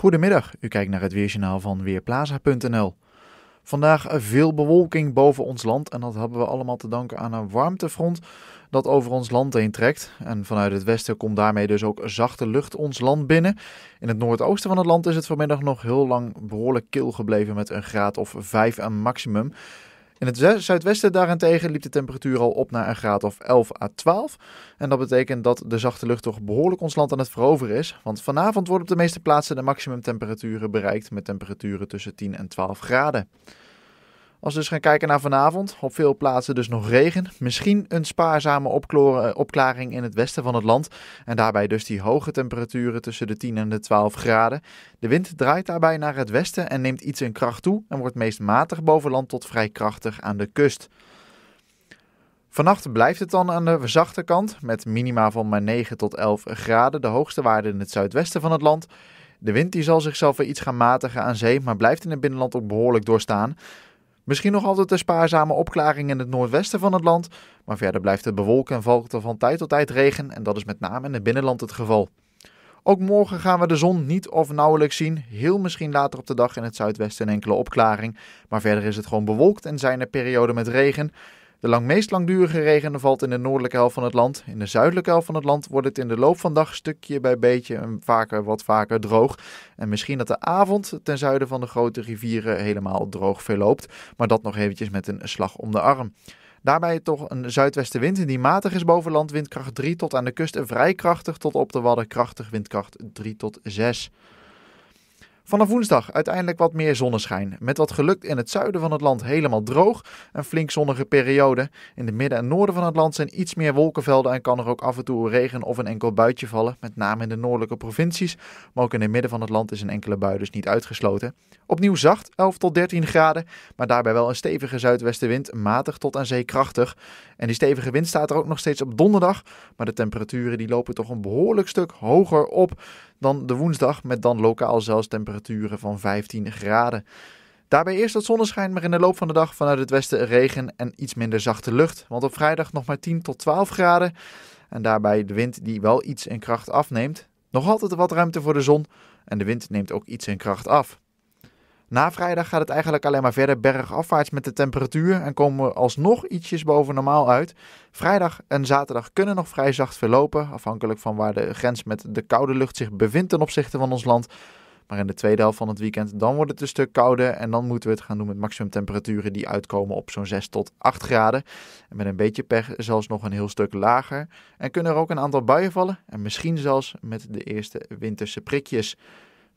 Goedemiddag, u kijkt naar het weerjournaal van Weerplaza.nl. Vandaag veel bewolking boven ons land en dat hebben we allemaal te danken aan een warmtefront dat over ons land heen trekt. En vanuit het westen komt daarmee dus ook zachte lucht ons land binnen. In het noordoosten van het land is het vanmiddag nog heel lang behoorlijk kil gebleven met een graad of 5 aan maximum. In het zuidwesten daarentegen liep de temperatuur al op naar een graad of 11 à 12. En dat betekent dat de zachte lucht toch behoorlijk ons land aan het veroveren is. Want vanavond worden op de meeste plaatsen de maximumtemperaturen bereikt met temperaturen tussen 10 en 12 graden. Als we dus gaan kijken naar vanavond, op veel plaatsen dus nog regen. Misschien een spaarzame opklaring in het westen van het land. En daarbij dus die hoge temperaturen tussen de 10 en de 12 graden. De wind draait daarbij naar het westen en neemt iets in kracht toe. En wordt meest matig boven land tot vrij krachtig aan de kust. Vannacht blijft het dan aan de zachte kant, met minima van maar 9 tot 11 graden, de hoogste waarde in het zuidwesten van het land. De wind die zal zichzelf weer iets gaan matigen aan zee, maar blijft in het binnenland ook behoorlijk doorstaan. Misschien nog altijd een spaarzame opklaring in het noordwesten van het land, maar verder blijft het bewolken en valt er van tijd tot tijd regen en dat is met name in het binnenland het geval. Ook morgen gaan we de zon niet of nauwelijks zien, heel misschien later op de dag in het zuidwesten een enkele opklaring, maar verder is het gewoon bewolkt en zijn er perioden met regen. De lang, meest langdurige regen valt in de noordelijke helft van het land. In de zuidelijke helft van het land wordt het in de loop van dag stukje bij beetje en vaker, wat vaker droog. En misschien dat de avond ten zuiden van de grote rivieren helemaal droog verloopt. Maar dat nog eventjes met een slag om de arm. Daarbij toch een zuidwestenwind die matig is boven land, windkracht 3 tot aan de kust en vrij krachtig tot op de wadden, krachtig windkracht 3 tot 6. Vanaf woensdag uiteindelijk wat meer zonneschijn. Met wat gelukt in het zuiden van het land helemaal droog. Een flink zonnige periode. In het midden en noorden van het land zijn iets meer wolkenvelden en kan er ook af en toe regen of een enkel buitje vallen. Met name in de noordelijke provincies. Maar ook in het midden van het land is een enkele bui dus niet uitgesloten. Opnieuw zacht, 11 tot 13 graden. Maar daarbij wel een stevige zuidwestenwind, matig tot aan zeekrachtig. En die stevige wind staat er ook nog steeds op donderdag. Maar de temperaturen die lopen toch een behoorlijk stuk hoger op dan de woensdag met dan lokaal zelfs temperaturen van 15 graden. Daarbij eerst wat zonneschijn, maar in de loop van de dag vanuit het westen regen en iets minder zachte lucht. Want op vrijdag nog maar 10 tot 12 graden. En daarbij de wind die wel iets in kracht afneemt. Nog altijd wat ruimte voor de zon en de wind neemt ook iets in kracht af. Na vrijdag gaat het eigenlijk alleen maar verder bergafwaarts met de temperatuur en komen we alsnog ietsjes boven normaal uit. Vrijdag en zaterdag kunnen nog vrij zacht verlopen, afhankelijk van waar de grens met de koude lucht zich bevindt ten opzichte van ons land. Maar in de tweede helft van het weekend dan wordt het een dus stuk kouder en dan moeten we het gaan doen met maximumtemperaturen die uitkomen op zo'n 6 tot 8 graden. En met een beetje pech zelfs nog een heel stuk lager. En kunnen er ook een aantal buien vallen en misschien zelfs met de eerste winterse prikjes.